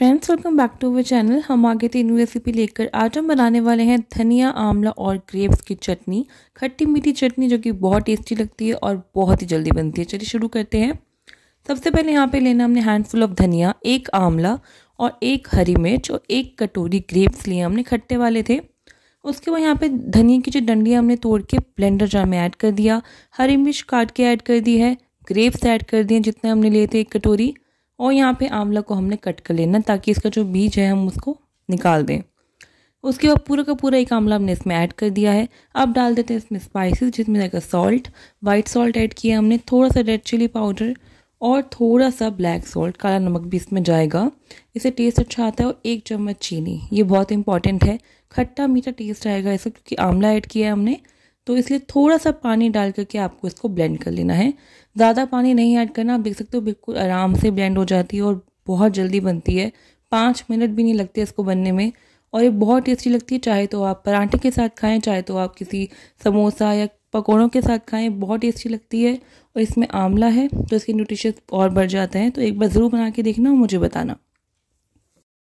friends welcome back to our channel हम आगे तीन रेसिपी लेकर आज हम बनाने वाले हैं धनिया आंवला और ग्रेप्स की चटनी खट्टी मीठी चटनी जो कि बहुत टेस्टी लगती है और बहुत ही जल्दी बनती है चलिए शुरू करते हैं सबसे पहले यहाँ पे लेना हमने हैंडफुल ऑफ धनिया एक आंवला और एक हरी मिर्च और एक कटोरी ग्रेप्स लिए हमने खट्टे वाले थे उसके बाद यहाँ पर धनिया की जो डंडियाँ हमने तोड़ के ब्लेंडर जार में ऐड कर दिया हरी मिर्च काट के ऐड कर दी है ग्रेप्स ऐड कर दिए जितने हमने लिए थे एक कटोरी और यहाँ पे आंवला को हमने कट कर लेना ताकि इसका जो बीज है हम उसको निकाल दें उसके बाद पूरा का पूरा एक आंवला हमने इसमें ऐड कर दिया है अब डाल देते हैं इसमें स्पाइसेस जिसमें जाएगा सॉल्ट वाइट सॉल्ट ऐड किया हमने थोड़ा सा रेड चिली पाउडर और थोड़ा सा ब्लैक सॉल्ट काला नमक भी इसमें जाएगा इसे टेस्ट अच्छा आता है और एक चम्मच चीनी ये बहुत इंपॉर्टेंट है खट्टा मीठा टेस्ट आएगा इसका क्योंकि आंवला ऐड किया है हमने तो इसलिए थोड़ा सा पानी डाल करके आपको इसको ब्लेंड कर लेना है ज़्यादा पानी नहीं ऐड करना आप देख सकते हो बिल्कुल आराम से ब्लेंड हो जाती है और बहुत जल्दी बनती है पाँच मिनट भी नहीं लगते इसको बनने में और ये बहुत टेस्टी लगती है चाहे तो आप पराठे के साथ खाएं चाहे तो आप किसी समोसा या पकौड़ों के साथ खाएं बहुत टेस्टी लगती है और इसमें आंवला है तो इसके न्यूट्रिशन और बढ़ जाते हैं तो एक बार ज़रूर बना के देखना और मुझे बताना